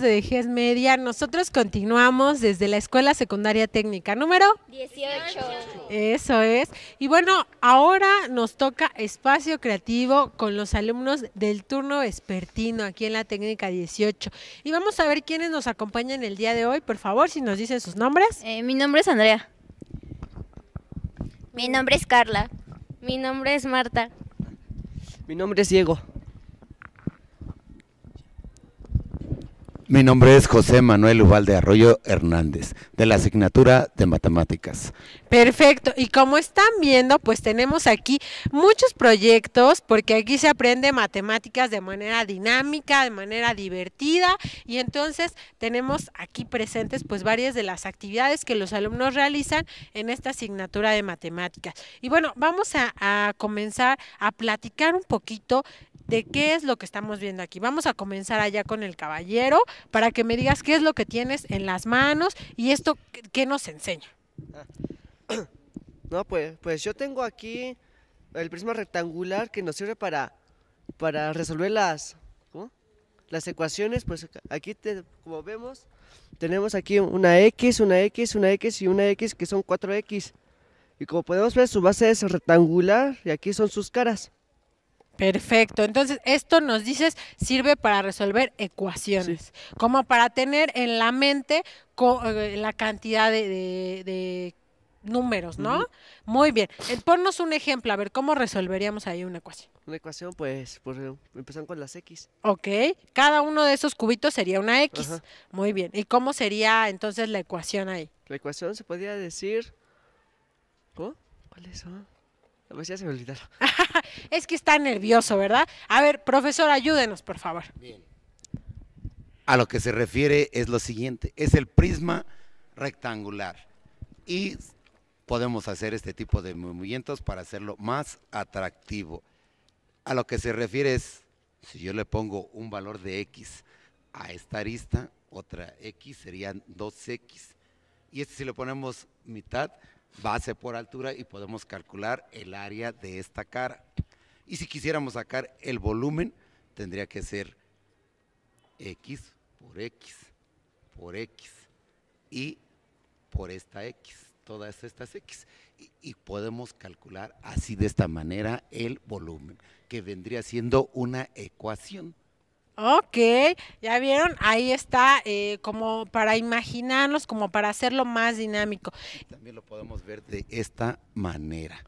de Dejez Media, nosotros continuamos desde la Escuela Secundaria Técnica número 18. Eso es. Y bueno, ahora nos toca espacio creativo con los alumnos del turno vespertino aquí en la Técnica 18. Y vamos a ver quiénes nos acompañan el día de hoy, por favor, si nos dicen sus nombres. Eh, mi nombre es Andrea. Mi nombre es Carla. Mi nombre es Marta. Mi nombre es Diego. Mi nombre es José Manuel Uvalde Arroyo Hernández, de la asignatura de Matemáticas. Perfecto, y como están viendo, pues tenemos aquí muchos proyectos, porque aquí se aprende matemáticas de manera dinámica, de manera divertida, y entonces tenemos aquí presentes pues varias de las actividades que los alumnos realizan en esta asignatura de matemáticas. Y bueno, vamos a, a comenzar a platicar un poquito de qué es lo que estamos viendo aquí. Vamos a comenzar allá con el caballero para que me digas qué es lo que tienes en las manos y esto qué nos enseña. No, pues, pues, yo tengo aquí el prisma rectangular que nos sirve para, para resolver las, las ecuaciones. Pues aquí, te, como vemos, tenemos aquí una X, una X, una X y una X que son 4X. Y como podemos ver, su base es rectangular y aquí son sus caras. Perfecto. Entonces, esto nos dices sirve para resolver ecuaciones, como para tener en la mente eh, la cantidad de, números, ¿no? Muy bien. Eh, ponnos un ejemplo, a ver, ¿cómo resolveríamos ahí una ecuación? Una ecuación, pues, pues con las X. Ok, cada uno de esos cubitos sería una X. Muy bien. ¿Y cómo sería entonces la ecuación ahí? La ecuación se podría decir... ¿Cómo? son? es que está nervioso, ¿verdad? A ver, profesor, ayúdenos, por favor. Bien. A lo que se refiere es lo siguiente, es el prisma rectangular y podemos hacer este tipo de movimientos para hacerlo más atractivo. A lo que se refiere es, si yo le pongo un valor de X a esta arista, otra X serían 2X. Y este si le ponemos mitad, base por altura y podemos calcular el área de esta cara. Y si quisiéramos sacar el volumen, tendría que ser X por X, por X y por esta X, todas estas X. Y, y podemos calcular así de esta manera el volumen, que vendría siendo una ecuación. Ok, ya vieron, ahí está eh, como para imaginarnos, como para hacerlo más dinámico. También lo podemos ver de esta manera.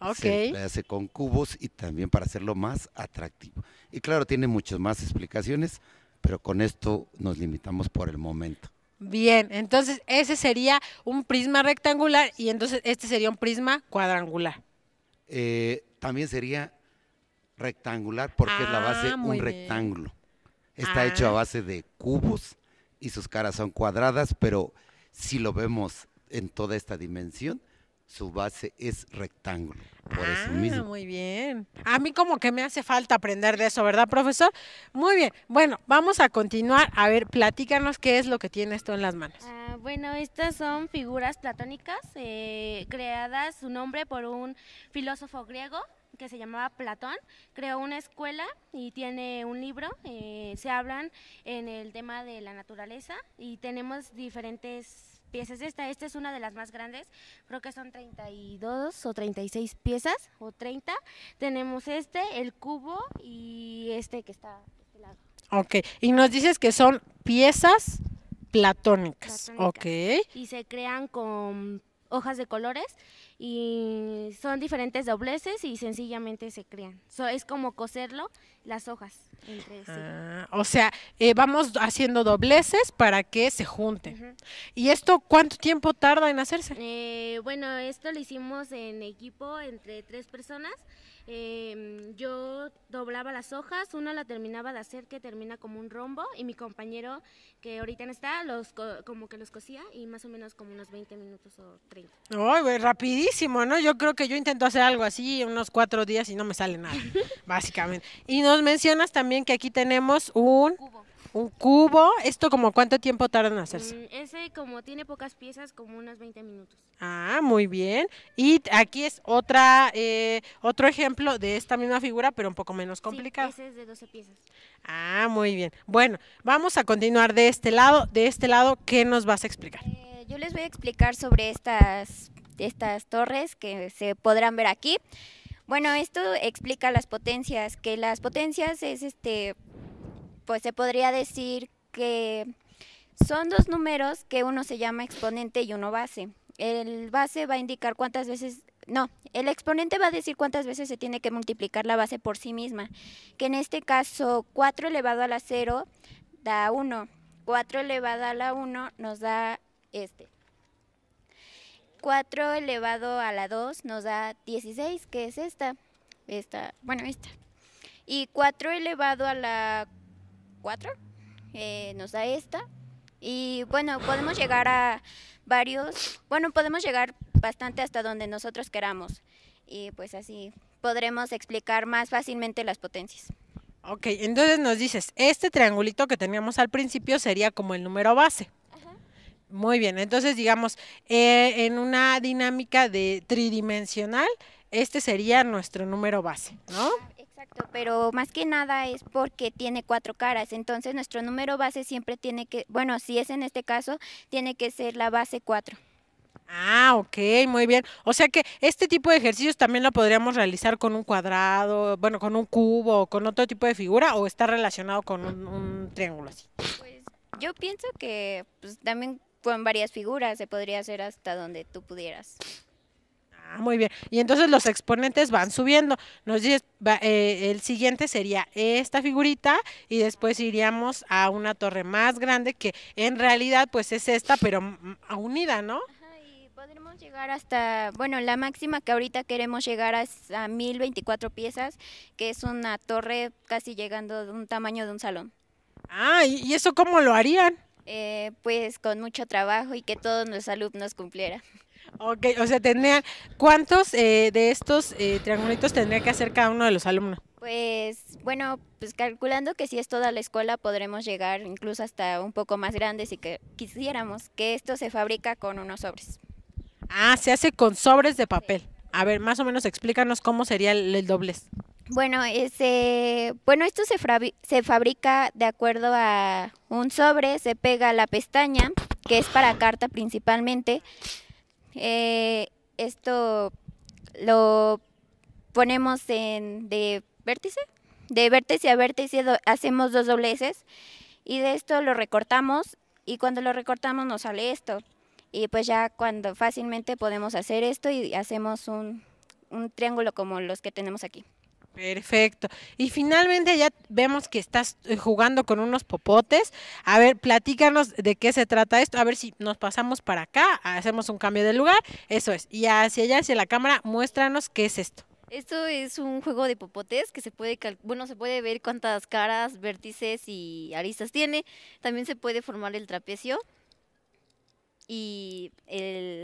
Ok. Se hace con cubos y también para hacerlo más atractivo. Y claro, tiene muchas más explicaciones, pero con esto nos limitamos por el momento. Bien, entonces ese sería un prisma rectangular y entonces este sería un prisma cuadrangular. Eh, también sería rectangular porque es la base ah, un rectángulo. Está hecho a ah. base de cubos y sus caras son cuadradas, pero si lo vemos en toda esta dimensión, su base es rectángulo. Ah, muy bien. A mí como que me hace falta aprender de eso, ¿verdad, profesor? Muy bien. Bueno, vamos a continuar. A ver, platícanos qué es lo que tiene esto en las manos. bueno, estas son figuras platónicas eh, creadas, su nombre por un filósofo griego que se llamaba Platón, creó una escuela y tiene un libro, eh, se hablan en el tema de la naturaleza y tenemos diferentes piezas. Esta, esta es una de las más grandes, creo que son 32 o 36 piezas o 30. Tenemos este, el cubo y este que está de este lado. Ok, y nos dices que son piezas platónicas. platónicas. Ok. Y se crean con hojas de colores y son diferentes dobleces y sencillamente se crean. es como coserlo las hojas ah, o sea, eh, vamos haciendo dobleces para que se junten. ¿Y esto cuánto tiempo tarda en hacerse? Eh, bueno, esto lo hicimos en equipo entre tres personas Em, yo doblaba las hojas, una la terminaba de hacer que termina como un rombo y mi compañero que ahorita no está, los como que los cosía y más o menos como unos 20 minutos o 30. ¡Ay, güey! Rapidísimo, ¿no? Yo creo que yo intento hacer algo así unos cuatro días y no me sale nada, básicamente. Y nos mencionas también que aquí tenemos un... Un cubo, ¿esto como cuánto tiempo tarda en hacerse? Mm, ese como tiene pocas piezas, como unos 20 minutos. Ah, muy bien. Y aquí es otra eh, otro ejemplo de esta misma figura, pero un poco menos complicado. ese es de 12 piezas. Ah, muy bien. Bueno, vamos a continuar de este lado. De este lado, ¿qué nos vas a explicar? Eh, yo les voy a explicar sobre estas, estas torres que se podrán ver aquí. Bueno, esto explica las potencias, que las potencias es este pues se podría decir que son dos números que uno se llama exponente y uno base. El base va a indicar cuántas veces, no, el exponente va a decir cuántas veces se tiene que multiplicar la base por sí misma, que en este caso 4 elevado a la 0 da 1, 4 elevado a la 1 nos da este. 4 elevado a la 2 nos da 16, que es esta, esta, bueno, esta. Y 4 elevado a la cuatro eh, nos da esta. Y bueno, podemos llegar a varios, bueno, podemos llegar bastante hasta donde nosotros queramos. Y pues así podremos explicar más fácilmente las potencias. Ok, entonces nos dices, este triangulito que teníamos al principio sería como el número base. Muy bien, entonces digamos, eh, en una dinámica de tridimensional, este sería nuestro número base, ¿no? Exacto, pero más que nada es porque tiene cuatro caras, entonces nuestro número base siempre tiene que, bueno, si es en este caso, tiene que ser la base 4. Ah, ok, muy bien. O sea que este tipo de ejercicios también lo podríamos realizar con un cuadrado, bueno, con un cubo, con otro tipo de figura, o está relacionado con un, triángulo así. Pues yo pienso que pues, también con varias figuras se podría hacer hasta donde tú pudieras. Ah, muy bien. Y entonces los exponentes van subiendo. Nos eh, el siguiente sería esta figurita y después iríamos a una torre más grande que en realidad pues es esta, pero unida, ¿no? y Podremos llegar hasta, bueno, la máxima que ahorita queremos llegar es a 1024 piezas, que es una torre casi llegando de un tamaño de un salón. Ah, ¿y eso cómo lo harían? Eh, pues con mucho trabajo y que todos los alumnos cumplieran. Ok, o sea, tendría, ¿cuántos eh, de estos eh, triangulitos tendría que hacer cada uno de los alumnos? Pues bueno, pues calculando que si es toda la escuela podremos llegar incluso hasta un poco más grandes y que quisiéramos que esto se fabrica con unos sobres. Ah, se hace con sobres de papel. A ver, más o menos explícanos cómo sería el, doblez. Bueno, ese, bueno, esto se, se fabrica de acuerdo a un sobre, se pega la pestaña, que es para carta principalmente eh, esto lo ponemos en de vértice, de vértice a vértice hacemos dos dobleces y de esto lo recortamos y cuando lo recortamos nos sale esto. Y pues ya cuando fácilmente podemos hacer esto y hacemos un triángulo como los que tenemos aquí. Perfecto. Y finalmente ya vemos que estás eh, jugando con unos popotes. A ver, platícanos de qué se trata esto. A ver si nos pasamos para acá, hacemos un cambio de lugar. Eso es. Y hacia allá, hacia la cámara, muéstranos qué es esto. Esto es un juego de popotes que se puede, bueno, se puede ver cuántas caras, vértices y aristas tiene. También se puede formar el trapecio y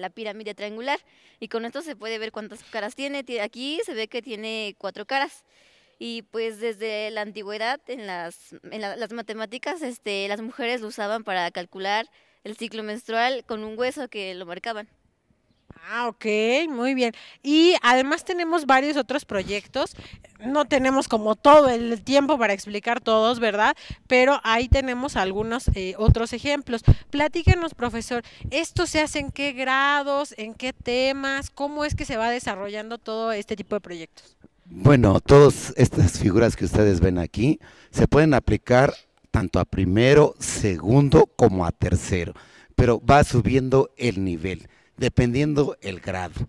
la pirámide triangular. Y con esto se puede ver cuántas caras tiene. Aquí se ve que tiene cuatro caras. Y pues desde la antigüedad en las, las matemáticas este, las mujeres lo usaban para calcular el ciclo menstrual con un hueso que lo marcaban. Ah, ok, muy bien. Y además tenemos varios otros proyectos. No tenemos como todo el tiempo para explicar todos, ¿verdad? Pero ahí tenemos algunos eh, otros ejemplos. Platíquenos, profesor, ¿esto se hace en qué grados, en qué temas? ¿Cómo es que se va desarrollando todo este tipo de proyectos? Bueno, todas estas figuras que ustedes ven aquí se pueden aplicar tanto a primero, segundo como a tercero, pero va subiendo el nivel dependiendo el grado.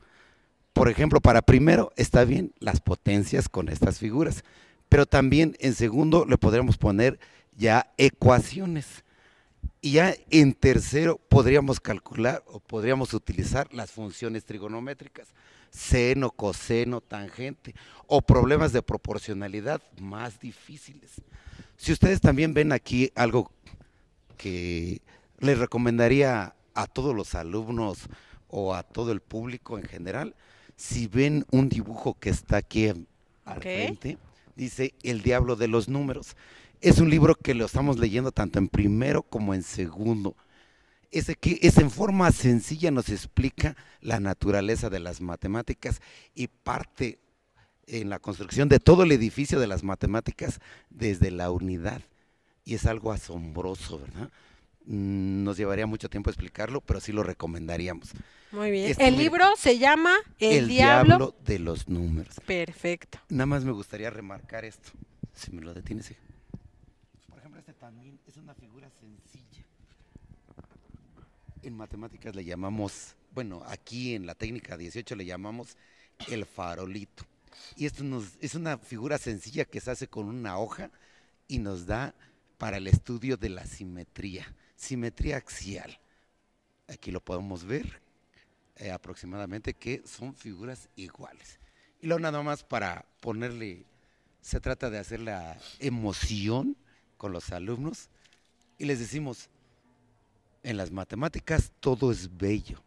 Por ejemplo, para primero está bien las potencias con estas figuras, pero también en segundo le podríamos poner ya ecuaciones. Y ya en tercero podríamos calcular o podríamos utilizar las funciones trigonométricas, seno, coseno, tangente, o problemas de proporcionalidad más difíciles. Si ustedes también ven aquí algo que les recomendaría a todos los alumnos o a todo el público en general, si ven un dibujo que está aquí al frente, dice El Diablo de los Números. Es un libro que lo estamos leyendo tanto en primero como en segundo. ese que es en forma sencilla nos explica la naturaleza de las matemáticas y parte en la construcción de todo el edificio de las matemáticas desde la unidad. Y es algo asombroso, ¿verdad? Mm, nos llevaría mucho tiempo explicarlo, pero sí lo recomendaríamos. Muy bien. el libro se llama El, Diablo... de los Números. Perfecto. Nada más me gustaría remarcar esto. Si me lo detienes, sí. Por ejemplo, este también es una figura sencilla. En matemáticas le llamamos, bueno, aquí en la técnica 18 le llamamos el farolito. Y esto es una figura sencilla que se hace con una hoja y nos da para el estudio de la simetría simetría axial. Aquí lo podemos ver eh, aproximadamente que son figuras iguales. Y luego nada más para ponerle, se trata de hacer la emoción con los alumnos y les decimos, en las matemáticas todo es bello,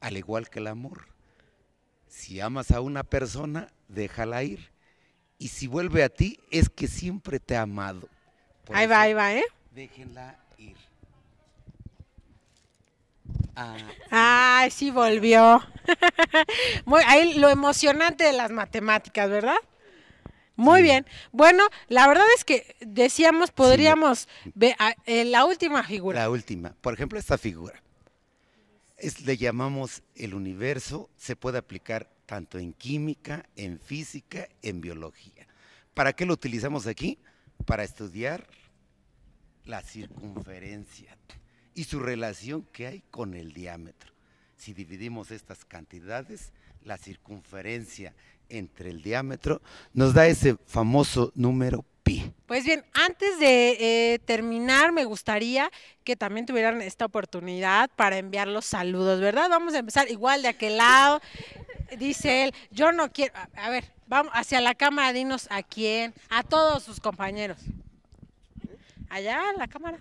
al igual que el amor. Si amas a una persona, déjala ir. Y si vuelve a ti, es que siempre te ha amado. ahí va, ahí va, ¿eh? Déjenla ir. Ah, Ay, sí volvió. ahí lo emocionante de las matemáticas, ¿verdad? Muy bien. Bueno, la verdad es que decíamos, podríamos ver ah, eh, la última figura. La última. Por ejemplo, esta figura. Es, le llamamos el universo, se puede aplicar tanto en química, en física, en biología. ¿Para qué lo utilizamos aquí? Para estudiar la circunferencia y su relación que hay con el diámetro. Si dividimos estas cantidades, la circunferencia entre el diámetro nos da ese famoso número pi. Pues bien, antes de eh, terminar, me gustaría que también tuvieran esta oportunidad para enviar los saludos, ¿verdad? Vamos a empezar igual de aquel lado. Dice él, yo no quiero, a, ver, vamos hacia la cámara, dinos a quién, a todos sus compañeros. Allá, la cámara.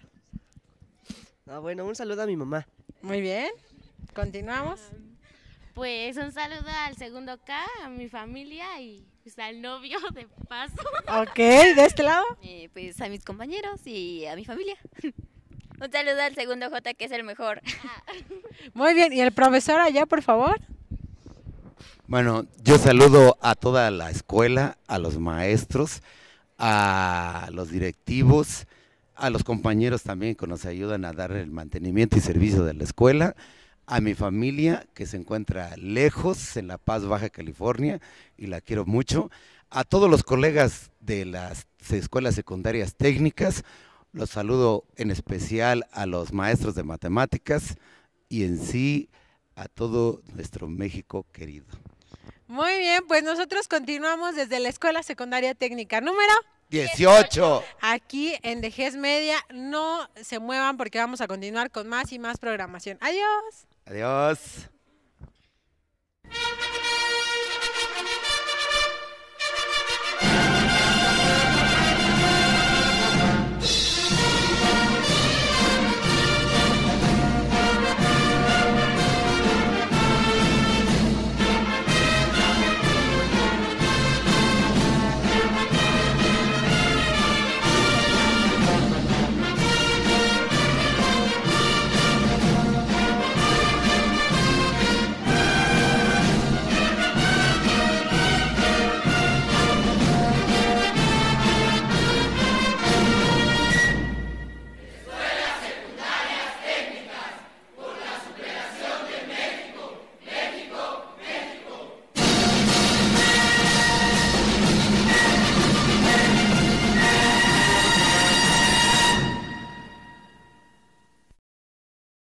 Ah, bueno, un saludo a mi mamá. Muy bien, continuamos. Pues un saludo al segundo K, a mi familia y pues, al novio de paso. Ok, ¿de este lado? Eh, pues a mis compañeros y a mi familia. Un saludo al segundo J, que es el mejor. Ah. Muy bien, ¿y el profesor allá, por favor? Bueno, yo saludo a toda la escuela, a los maestros, a los directivos, a los compañeros también que nos ayudan a dar el mantenimiento y servicio de la escuela, a mi familia que se encuentra lejos en La Paz, Baja California, y la quiero mucho, a todos los colegas de las escuelas secundarias técnicas, los saludo en especial a los maestros de matemáticas y en sí a todo nuestro México querido. Muy bien, pues nosotros continuamos desde la Escuela Secundaria Técnica número 18. Aquí en Dejes Media. No se muevan porque vamos a continuar con más y más programación. Adiós. Adiós.